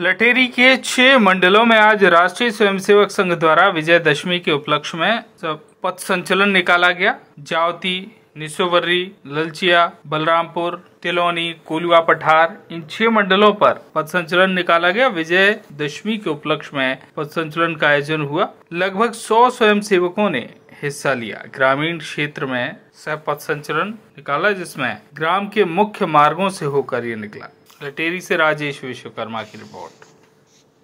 लटेरी के छह मंडलों में आज राष्ट्रीय स्वयंसेवक संघ द्वारा विजयदशमी के उपलक्ष्य में पथ संचलन निकाला गया जावती निशोवर्री ललचिया बलरामपुर तिलोनी कोलुआ पठार इन छह मंडलों पर पथ संचलन निकाला गया विजय दशमी के उपलक्ष्य में पथ संचलन का आयोजन हुआ लगभग सौ स्वयंसेवकों ने हिस्सा लिया ग्रामीण क्षेत्र में सह पथ संचरण निकाला जिसमें ग्राम के मुख्य मार्गों से होकर ये निकला लटेरी से राजेश विश्वकर्मा की रिपोर्ट